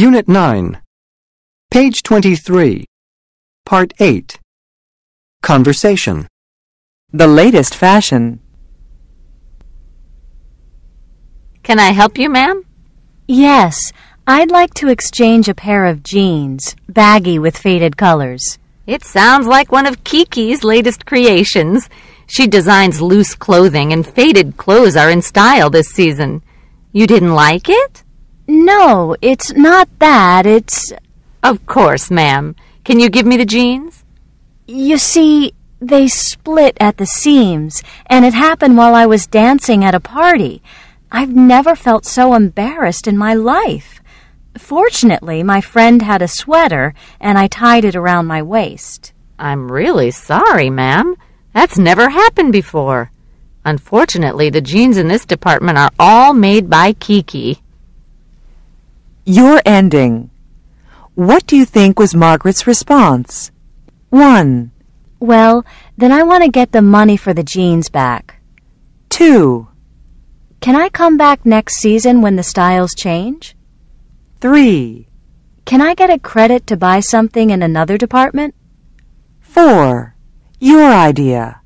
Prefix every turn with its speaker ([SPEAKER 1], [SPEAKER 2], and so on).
[SPEAKER 1] Unit 9. Page 23. Part 8. Conversation. The latest fashion.
[SPEAKER 2] Can I help you, ma'am? Yes. I'd like to exchange a pair of jeans, baggy with faded colors. It sounds like one of Kiki's latest creations. She designs loose clothing, and faded clothes are in style this season. You didn't like it? No, it's not that. It's. Of course, ma'am. Can you give me the jeans?
[SPEAKER 3] You see, they split at the seams, and it happened while I was dancing at a party. I've never felt so embarrassed in my life. Fortunately, my friend had a sweater, and I tied it around my waist. I'm
[SPEAKER 2] really sorry, ma'am. That's never happened before. Unfortunately, the jeans in this department are all made by Kiki. Your
[SPEAKER 4] ending. What do you think was Margaret's response? 1.
[SPEAKER 3] Well, then I want to get the money for the jeans back. 2. Can I come back next season when the styles change? 3. Can I get a credit to buy something in another department?
[SPEAKER 1] 4. Your idea.